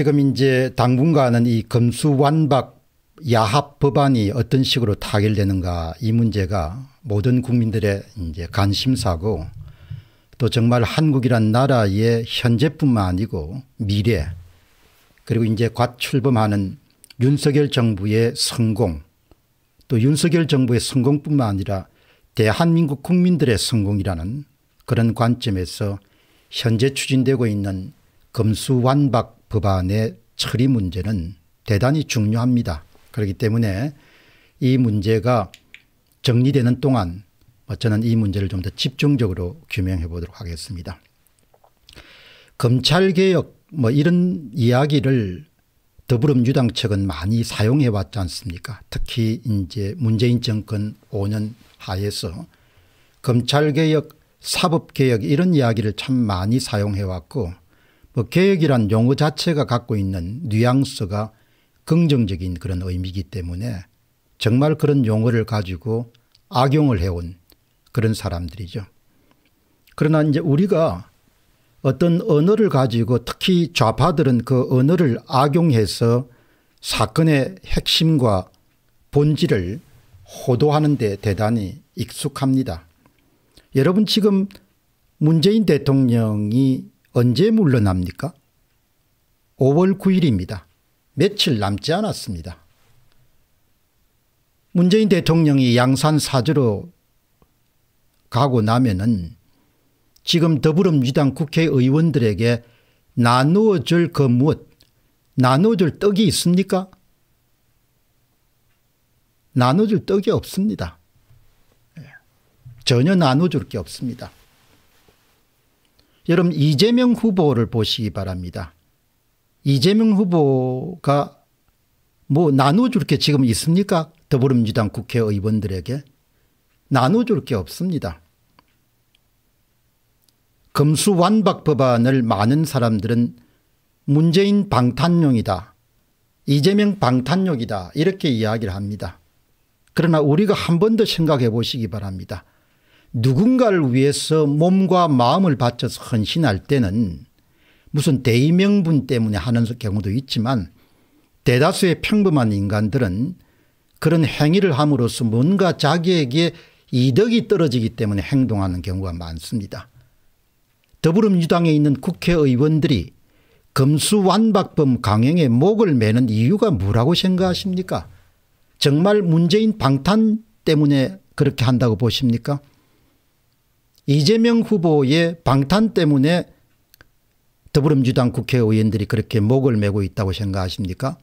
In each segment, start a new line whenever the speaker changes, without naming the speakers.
지금 이제 당분간은 이 금수완박 야합 법안이 어떤 식으로 타결되는가 이 문제가 모든 국민들의 이제 관심사고 또 정말 한국이란 나라의 현재뿐만 아니고 미래 그리고 이제 갓 출범하는 윤석열 정부의 성공 또 윤석열 정부의 성공뿐만 아니라 대한민국 국민들의 성공이라는 그런 관점에서 현재 추진되고 있는 검수완박 법안의 처리 문제는 대단히 중요합니다. 그렇기 때문에 이 문제가 정리되는 동안 뭐 저는 이 문제를 좀 더 집중적으로 규명해 보도록 하겠습니다. 검찰개혁 뭐 이런 이야기를 더불어민주당 측은 많이 사용해 왔지 않습니까 특히 이제 문재인 정권 5년 하에서 검찰개혁 사법개혁 이런 이야기를 참 많이 사용해 왔고 뭐 개혁이란 용어 자체가 갖고 있는 뉘앙스가 긍정적인 그런 의미이기 때문에 정말 그런 용어를 가지고 악용을 해온 그런 사람들이죠. 그러나 이제 우리가 어떤 언어를 가지고 특히 좌파들은 그 언어를 악용해서 사건의 핵심과 본질을 호도하는 데 대단히 익숙합니다. 여러분 지금 문재인 대통령이 언제 물러납니까? 5월 9일입니다. 며칠 남지 않았습니다. 문재인 대통령이 양산 사주로 가고 나면은 지금 더불어민주당 국회의원들에게 나누어줄 그 무엇, 나누어줄 떡이 있습니까? 나눠줄 떡이 없습니다. 예. 전혀 나눠줄 게 없습니다. 여러분 이재명 후보를 보시기 바랍니다. 이재명 후보가 뭐 나눠줄 게 지금 있습니까? 더불어민주당 국회의원들에게 나눠줄 게 없습니다. 검수완박 법안을 많은 사람들은 문재인 방탄용이다. 이재명 방탄용이다. 이렇게 이야기를 합니다. 그러나 우리가 한 번 더 생각해 보시기 바랍니다. 누군가를 위해서 몸과 마음을 바쳐서 헌신할 때는 무슨 대의명분 때문에 하는 경우도 있지만 대다수의 평범한 인간들은 그런 행위를 함으로써 뭔가 자기에게 이득이 떨어지기 때문에 행동하는 경우가 많습니다. 더불어민주당에 있는 국회의원들이 금수완박범 강행에 목을 매는 이유가 뭐라고 생각하십니까 정말 문재인 방탄 때문에 그렇게 한다고 보십니까 이재명 후보의 방탄 때문에 더불어민주당 국회의원들이 그렇게 목을 메고 있다고 생각하십니까?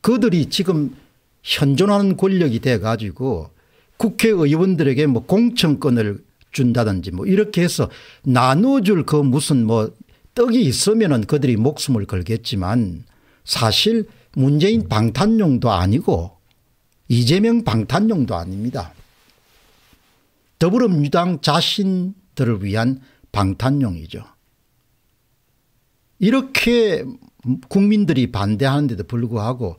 그들이 지금 현존하는 권력이 돼 가지고 국회의원들에게 뭐 공천권을 준다든지 뭐 이렇게 해서 나눠줄 그 무슨 뭐 떡이 있으면은 그들이 목숨을 걸겠지만 사실 문재인 방탄용도 아니고 이재명 방탄용도 아닙니다. 더불어민주당 자신들을 위한 방탄용이죠. 이렇게 국민들이 반대하는데도 불구하고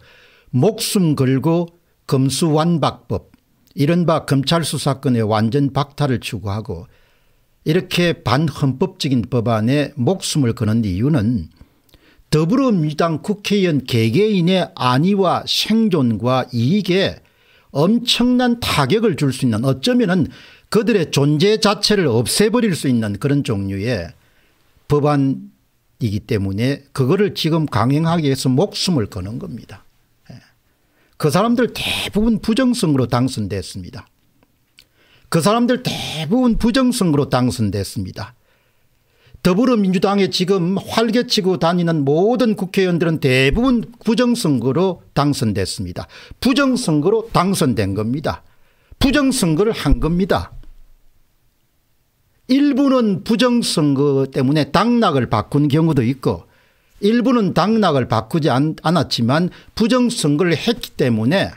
목숨 걸고 검수완박법 이른바 검찰 수사권의 완전 박탈을 추구하고 이렇게 반헌법적인 법안에 목숨을 거는 이유는 더불어민주당 국회의원 개개인의 안위와 생존과 이익에 엄청난 타격을 줄 수 있는 어쩌면 은 그들의 존재 자체를 없애버릴 수 있는 그런 종류의 법안이기 때문에 그거를 지금 강행하기 위해서 목숨을 거는 겁니다. 예. 그 사람들 대부분 부정성으로 당선됐습니다. 그 사람들 대부분 부정성으로 당선됐습니다. 더불어민주당에 지금 활개치고 다니는 모든 국회의원들은 대부분 부정선거로 당선됐습니다. 부정선거로 당선된 겁니다. 부정선거를 한 겁니다. 일부는 부정선거 때문에 당락을 바꾼 경우도 있고 일부는 당락을 바꾸지 않았지만 부정선거를 했기 때문에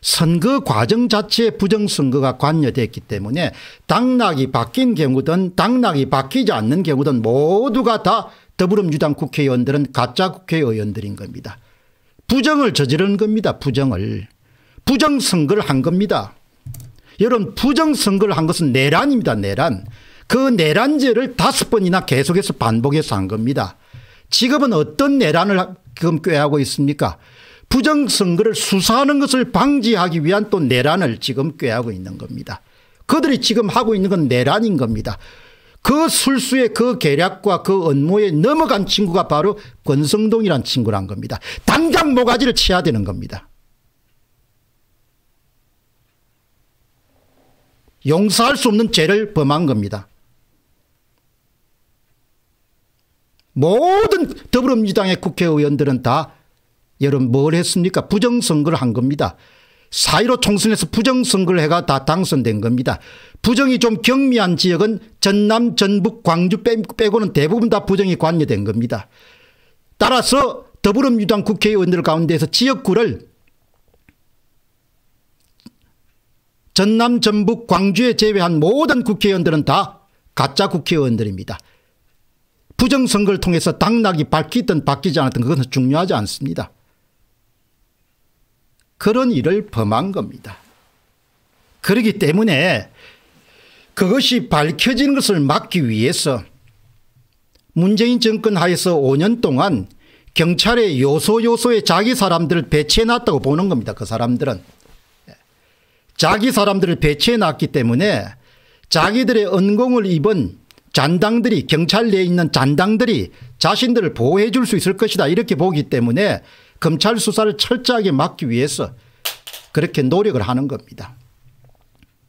선거 과정 자체에 부정선거가 관여됐기 때문에 당락이 바뀐 경우든 당락이 바뀌지 않는 경우든 모두가 다 더불어민주당 국회의원들은 가짜 국회의원들인 겁니다. 부정을 저지른 겁니다. 부정을. 부정선거를 한 겁니다. 여러분 부정선거를 한 것은 내란입니다. 내란. 그 내란죄를 다섯 번이나 계속해서 반복해서 한 겁니다. 지금은 어떤 내란을 지금 꾀하고 있습니까 부정선거를 수사하는 것을 방지하기 위한 또 내란을 지금 꾀하고 있는 겁니다. 그들이 지금 하고 있는 건 내란인 겁니다. 그 술수의 그 계략과 그 언모에 넘어간 친구가 바로 권성동이란 친구란 겁니다. 당장 모가지를 쳐야 되는 겁니다. 용서할 수 없는 죄를 범한 겁니다. 모든 더불어민주당의 국회의원들은 다 여러분 뭘 했습니까? 부정선거를 한 겁니다. 4.15 총선에서 부정선거를 해가 다 당선된 겁니다. 부정이 좀 경미한 지역은 전남, 전북, 광주 빼고는 대부분 다 부정이 관여된 겁니다. 따라서 더불어민주당 국회의원들 가운데서 지역구를 전남 전북 광주에 제외한 모든 국회의원들은 다 가짜 국회의원들입니다. 부정선거를 통해서 당락이 밝히든 바뀌지 않았든 그것은 중요하지 않습니다. 그런 일을 범한 겁니다. 그렇기 때문에 그것이 밝혀지는 것을 막기 위해서 문재인 정권 하에서 5년 동안 경찰의 요소요소에 자기 사람들을 배치해놨다고 보는 겁니다. 그 사람들은. 자기 사람들을 배치해 놨기 때문에 자기들의 은공을 입은 잔당들이 경찰 내에 있는 잔당들이 자신들을 보호해 줄 수 있을 것이다 이렇게 보기 때문에 검찰 수사를 철저하게 막기 위해서 그렇게 노력을 하는 겁니다.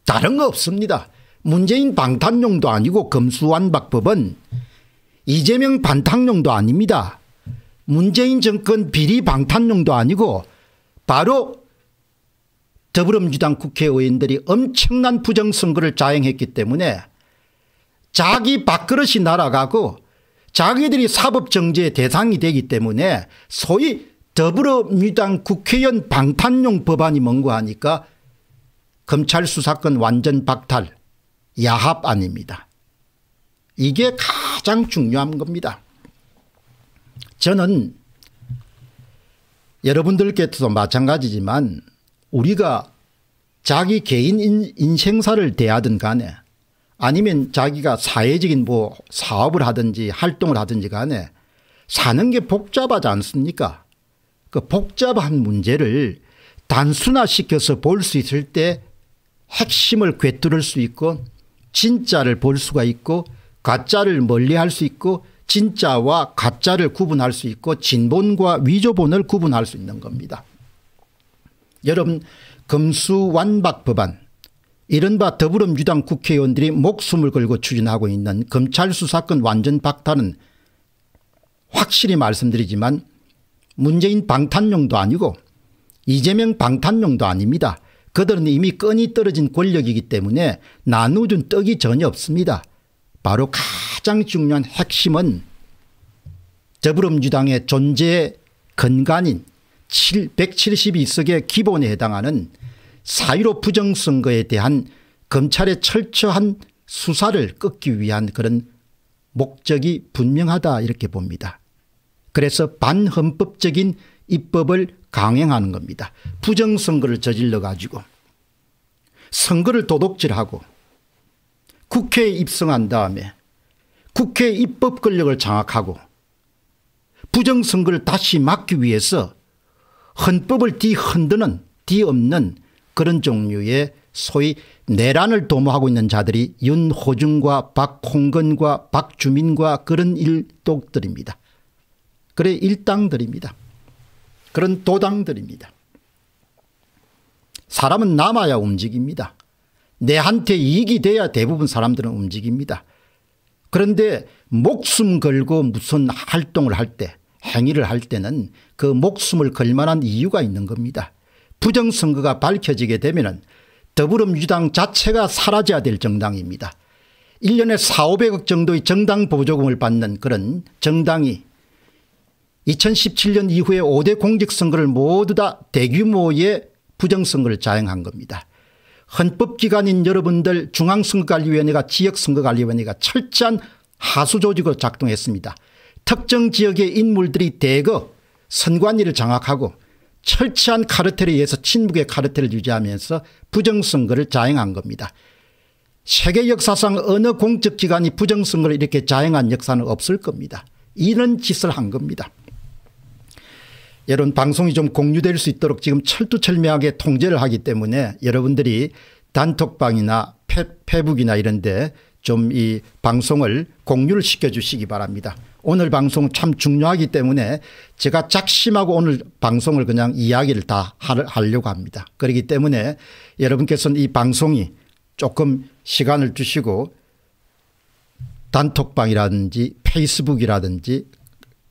다른 거 없습니다. 문재인 방탄용도 아니고 검수완박법은 이재명 반탄용도 아닙니다. 문재인 정권 비리 방탄용도 아니고 바로 더불어민주당 국회의원들이 엄청난 부정선거를 자행했기 때문에 자기 밥그릇이 날아가고 자기들이 사법정지의 대상이 되기 때문에 소위 더불어민주당 국회의원 방탄용 법안이 뭔고 하니까 검찰 수사권 완전 박탈 야합아닙니다 이게 가장 중요한 겁니다. 저는 여러분들께서도 마찬가지지만 우리가 자기 개인 인생사를 대하든 간에 아니면 자기가 사회적인 뭐 사업을 하든지 활동을 하든지 간에 사는 게 복잡하지 않습니까 그 복잡한 문제를 단순화시켜서 볼 수 있을 때 핵심을 꿰뚫을 수 있고 진짜를 볼 수가 있고 가짜를 멀리할 수 있고 진짜와 가짜를 구분할 수 있고 진본과 위조본을 구분할 수 있는 겁니다. 여러분 금수완박 법안 이른바 더불어민주당 국회의원들이 목숨을 걸고 추진하고 있는 검찰 수사권 완전 박탈은 확실히 말씀드리지만 문재인 방탄용도 아니고 이재명 방탄용도 아닙니다. 그들은 이미 끈이 떨어진 권력이기 때문에 나누준 떡이 전혀 없습니다. 바로 가장 중요한 핵심은 더불어민주당의 존재의 근간인 172석의 기본에 해당하는 사1로 부정선거에 대한 검찰의 철저한 수사를 꺾기 위한 그런 목적이 분명하다 이렇게 봅니다. 그래서 반헌법적인 입법을 강행하는 겁니다. 부정선거를 저질러 가지고 선거를 도둑질하고 국회에 입성한 다음에 국회 입법 권력을 장악하고 부정선거를 다시 막기 위해서 헌법을 뒤흔드는 뒤엎는 그런 종류의 소위 내란을 도모하고 있는 자들이 윤호중과 박홍건과 박주민과 그런 일독들입니다. 그래 일당들입니다. 그런 도당들입니다. 사람은 남아야 움직입니다. 내한테 이익이 돼야 대부분 사람들은 움직입니다. 그런데 목숨 걸고 무슨 활동을 할때 행위를 할 때는 그 목숨을 걸 만한 이유가 있는 겁니다. 부정선거가 밝혀지게 되면 더불어민주당 자체가 사라져야 될 정당입니다. 1년에 4,500억 정도의 정당 보조금을 받는 그런 정당이 2017년 이후에 5대 공직선거를 모두 다 대규모의 부정선거를 자행한 겁니다. 헌법기관인 여러분들 중앙선거관리위원회가 지역선거관리위원회가 철저한 하수조직으로 작동했습니다. 특정 지역의 인물들이 대거 선관위를 장악하고 철저한 카르텔에 의해서 친북의 카르텔을 유지하면서 부정선거를 자행한 겁니다. 세계 역사상 어느 공적기관이 부정선거를 이렇게 자행한 역사는 없을 겁니다. 이런 짓을 한 겁니다. 여러분 방송이 좀 공유될 수 있도록 지금 철두철미하게 통제를 하기 때문에 여러분들이 단톡방이나 페, 북이나 이런 데좀 이 방송을 공유를 시켜주시기 바랍니다. 오늘 방송 참 중요하기 때문에 제가 작심하고 오늘 방송을 그냥 이야기를 다 하려고 합니다. 그렇기 때문에 여러분께서는 이 방송이 조금 시간을 주시고 단톡방이라든지 페이스북이라든지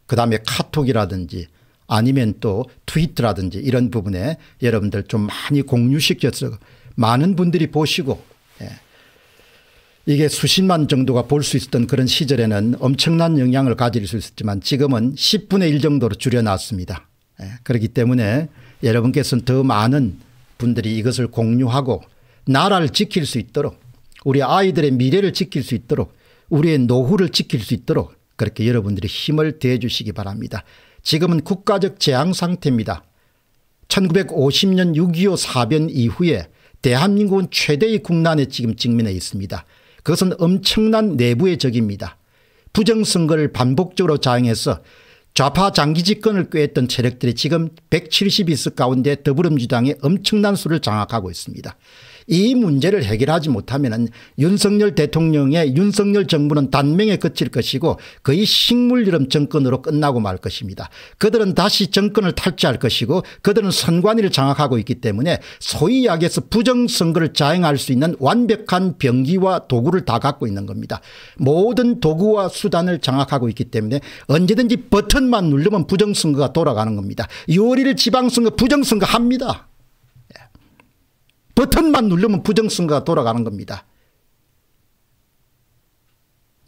그다음에 카톡이라든지 아니면 또 트위터라든지 이런 부분에 여러분들 좀 많이 공유시켜서 많은 분들이 보시고 이게 수십만 정도가 볼 수 있었던 그런 시절에는 엄청난 영향을 가질 수 있었지만 지금은 10분의 1 정도로 줄여놨습니다. 예. 그렇기 때문에 여러분께서는 더 많은 분들이 이것을 공유하고 나라를 지킬 수 있도록 우리 아이들의 미래를 지킬 수 있도록 우리의 노후를 지킬 수 있도록 그렇게 여러분들이 힘을 대해 주시기 바랍니다. 지금은 국가적 재앙 상태입니다. 1950년 6.25 사변 이후에 대한민국은 최대의 국난에 지금 직면해 있습니다. 그것은 엄청난 내부의 적입니다. 부정선거를 반복적으로 자행해서 좌파 장기 집권을 꾀했던 세력들이 지금 172석 가운데 더불어민주당의 엄청난 수를 장악하고 있습니다. 이 문제를 해결하지 못하면 윤석열 대통령의 윤석열 정부는 단명에 그칠 것이고 거의 식물이름 정권으로 끝나고 말 것입니다. 그들은 다시 정권을 탈취할 것이고 그들은 선관위를 장악하고 있기 때문에 소위 약에서 부정선거를 자행할 수 있는 완벽한 병기와 도구를 다 갖고 있는 겁니다. 모든 도구와 수단을 장악하고 있기 때문에 언제든지 버튼만 누르면 부정선거가 돌아가는 겁니다. 6월 1일 지방선거 부정선거 합니다. 버튼만 누르면 부정선거가 돌아가는 겁니다.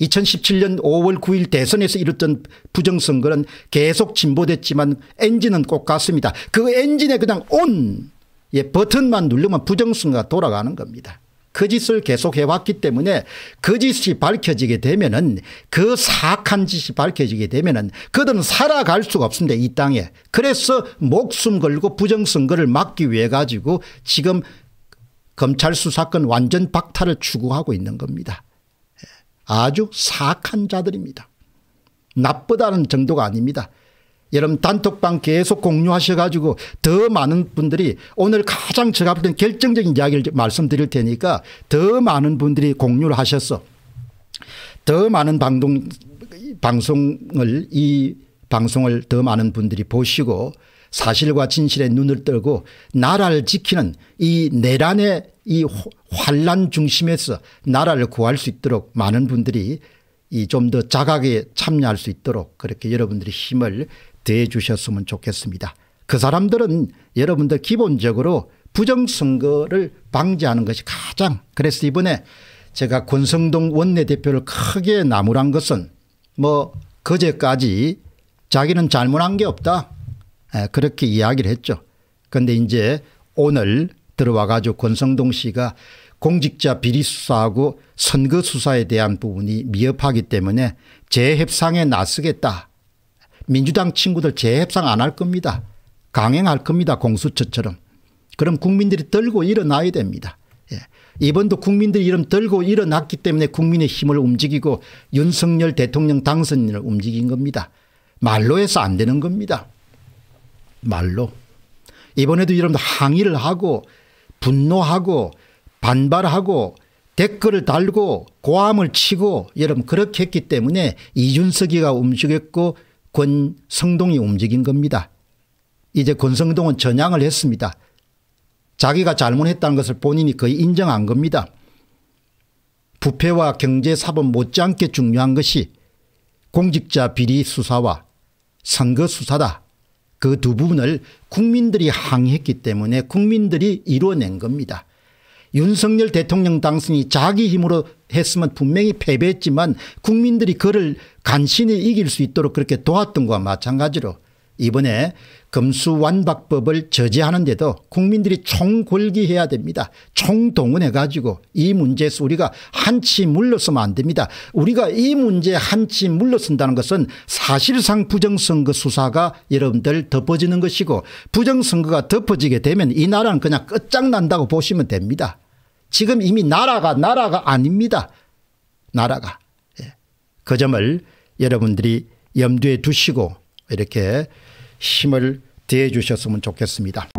2017년 5월 9일 대선에서 이뤘던 부정선거는 계속 진보됐지만 엔진은 꼭 갔습니다. 그 엔진에 그냥 온 예, 버튼만 누르면 부정선거가 돌아가는 겁니다. 거짓을 그 계속해왔기 때문에 거짓이 그 밝혀지게 되면 은그 사악한 짓이 밝혀지게 되면 은 그들은 살아갈 수가 없습니다. 이 땅에. 그래서 목숨 걸고 부정선거를 막기 위해 가지고 지금 검찰 수사권 완전 박탈을 추구하고 있는 겁니다. 아주 사악한 자들입니다. 나쁘다는 정도가 아닙니다. 여러분 단톡방 계속 공유하셔가지고 더 많은 분들이 오늘 가장 제가 볼때 결정적인 이야기를 말씀드릴 테니까 더 많은 분들이 공유를 하셔서 더 많은 방송, 방송을 이 방송을 더 많은 분들이 보시고 사실과 진실에 눈을 떨고 나라를 지키는 이 내란의 이 환란 중심에서 나라를 구할 수 있도록 많은 분들이 이 좀 더 자각에 참여할 수 있도록 그렇게 여러분들이 힘을 대해 주셨으면 좋겠습니다. 그 사람들은 여러분들 기본적으로 부정선거를 방지하는 것이 가장 그래서 이번에 제가 권성동 원내대표를 크게 나무란 것은 뭐 그제까지 자기는 잘못한 게 없다. 그렇게 이야기를 했죠. 그런데 이제 오늘 들어와 가지고 권성동 씨가 공직자 비리 수사하고 선거 수사에 대한 부분이 미흡하기 때문에 재협상에 나서겠다. 민주당 친구들 재협상 안 할 겁니다. 강행할 겁니다. 공수처처럼. 그럼 국민들이 들고 일어나야 됩니다. 예. 이번도 국민들 이름 들고 일어났기 때문에 국민의 힘을 움직이고 윤석열 대통령 당선인을 움직인 겁니다. 말로 해서 안 되는 겁니다. 말로. 이번에도 여러분들 항의를 하고 분노하고 반발하고 댓글을 달고 고함을 치고 여러분 그렇게 했기 때문에 이준석이가 움직였고 권성동이 움직인 겁니다. 이제 권성동은 전향을 했습니다. 자기가 잘못했다는 것을 본인이 거의 인정한 겁니다. 부패와 경제사범 못지않게 중요한 것이 공직자 비리 수사와 선거 수사다. 그 두 부분을 국민들이 항의했기 때문에 국민들이 이뤄낸 겁니다. 윤석열 대통령 당선이 자기 힘으로 했으면 분명히 패배했지만 국민들이 그를 간신히 이길 수 있도록 그렇게 도왔던 것과 마찬가지로 이번에 금수완박법을 저지하는데도 국민들이 총궐기해야 됩니다. 총동원해 가지고 이 문제에서 우리가 한치 물러서면 안 됩니다. 우리가 이 문제에 한치 물러선다는 것은 사실상 부정선거 수사가 여러분들 덮어지는 것이고 부정선거가 덮어지게 되면 이 나라는 그냥 끝장난다고 보시면 됩니다. 지금 이미 나라가 나라가 아닙니다. 나라가. 예. 그 점을 여러분들이 염두에 두시고 이렇게 힘을 대해 주셨으면 좋겠습니다.